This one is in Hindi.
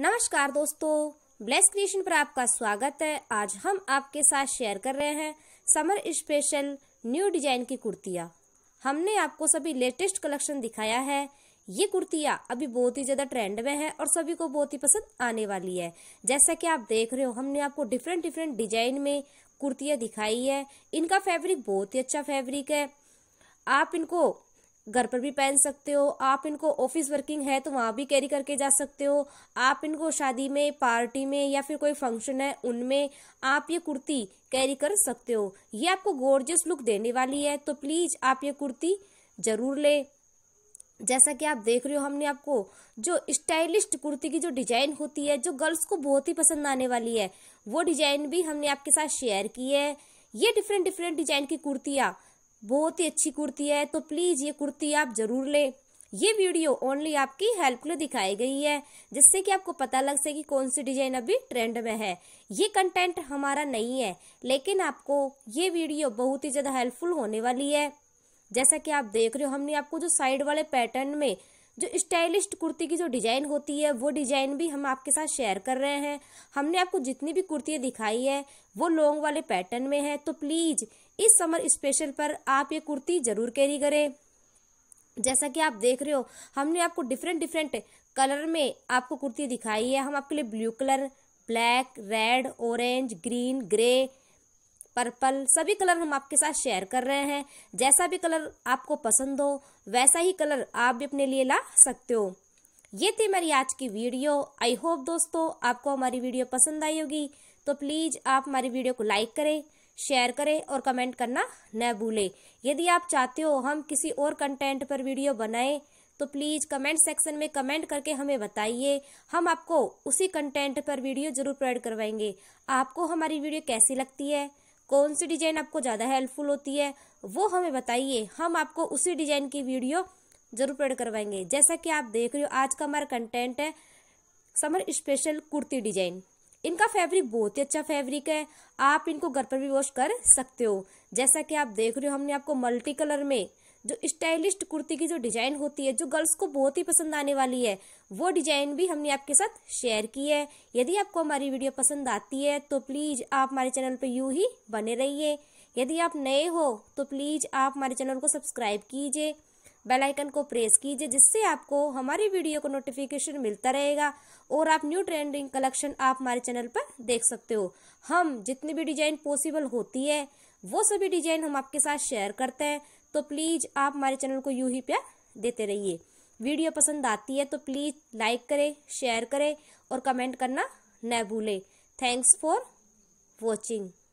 नमस्कार दोस्तों ब्लेस क्रिएशन पर आपका स्वागत है आज हम आपके साथ शेयर कर रहे हैं समर स्पेशल न्यू डिजाइन की कुर्तियाँ हमने आपको सभी लेटेस्ट कलेक्शन दिखाया है ये कुर्तियाँ अभी बहुत ही ज़्यादा ट्रेंड में है और सभी को बहुत ही पसंद आने वाली है जैसा कि आप देख रहे हो हमने आपको डिफरेंट डिफरेंट डिजाइन में कुर्तियाँ दिखाई है इनका फैब्रिक बहुत ही अच्छा फैब्रिक है आप इनको घर पर भी पहन सकते हो आप इनको ऑफिस वर्किंग है तो वहाँ भी कैरी करके जा सकते हो आप इनको शादी में पार्टी में या फिर कोई फंक्शन है उनमें आप ये कुर्ती कैरी कर सकते हो ये आपको गोर्जियस लुक देने वाली है तो प्लीज़ आप ये कुर्ती ज़रूर ले जैसा कि आप देख रहे हो हमने आपको जो स्टाइलिस्ट कुर्ती की जो डिजाइन होती है जो गर्ल्स को बहुत ही पसंद आने वाली है वो डिजाइन भी हमने आपके साथ शेयर की है ये डिफरेंट डिफरेंट डिजाइन की कुर्तियाँ बहुत ही अच्छी कुर्ती है तो प्लीज़ ये कुर्ती आप ज़रूर लें ये वीडियो ओनली आपकी हेल्प के लिए दिखाई गई है जिससे कि आपको पता लग सके कौन सी डिजाइन अभी ट्रेंड में है ये कंटेंट हमारा नहीं है लेकिन आपको ये वीडियो बहुत ही ज़्यादा हेल्पफुल होने वाली है जैसा कि आप देख रहे हो हमने आपको जो साइड वाले पैटर्न में जो स्टाइलिश कुर्ती की जो डिज़ाइन होती है वो डिज़ाइन भी हम आपके साथ शेयर कर रहे हैं हमने आपको जितनी भी कुर्तियाँ दिखाई है वो लॉन्ग वाले पैटर्न में है तो प्लीज़ इस समर स्पेशल पर आप ये कुर्ती ज़रूर कैरी करें जैसा कि आप देख रहे हो हमने आपको डिफरेंट डिफरेंट कलर में आपको कुर्ती दिखाई है हम आपके लिए blue colour black red orange green grey purple सभी कलर हम आपके साथ शेयर कर रहे हैं जैसा भी कलर आपको पसंद हो वैसा ही कलर आप भी अपने लिए ला सकते हो ये थी मेरी आज की वीडियो आई होप दोस्तों आपको हमारी वीडियो पसंद आई होगी तो प्लीज़ आप हमारी वीडियो को लाइक करें शेयर करें और कमेंट करना न भूलें यदि आप चाहते हो हम किसी और कंटेंट पर वीडियो बनाएं तो प्लीज़ कमेंट सेक्शन में कमेंट करके हमें बताइए हम आपको उसी कंटेंट पर वीडियो जरूर प्रोवाइड करवाएंगे आपको हमारी वीडियो कैसी लगती है कौन सी डिजाइन आपको ज़्यादा हेल्पफुल होती है वो हमें बताइए हम आपको उसी डिजाइन की वीडियो जरूर प्रेड करवाएंगे जैसा कि आप देख रहे हो आज का हमारा कंटेंट है समर स्पेशल कुर्ती डिजाइन इनका फैब्रिक बहुत ही अच्छा फैब्रिक है आप इनको घर पर भी वॉश कर सकते हो जैसा कि आप देख रहे हो हमने आपको मल्टी कलर में जो स्टाइलिस्ट कुर्ती की जो डिजाइन होती है जो गर्ल्स को बहुत ही पसंद आने वाली है वो डिजाइन भी हमने आपके साथ शेयर की है यदि आपको हमारी वीडियो पसंद आती है तो प्लीज आप हमारे चैनल पर यू ही बने रहिए यदि आप नए हो तो प्लीज आप हमारे चैनल को सब्सक्राइब कीजिए बेल आइकन को प्रेस कीजिए जिससे आपको हमारी वीडियो को नोटिफिकेशन मिलता रहेगा और आप न्यू ट्रेंडिंग कलेक्शन आप हमारे चैनल पर देख सकते हो हम जितनी भी डिजाइन पॉसिबल होती है वो सभी डिजाइन हम आपके साथ शेयर करते हैं तो प्लीज़ आप हमारे चैनल को यू ही प्यार देते रहिए वीडियो पसंद आती है तो प्लीज़ लाइक करें शेयर करें और कमेंट करना न भूलें थैंक्स फॉर वॉचिंग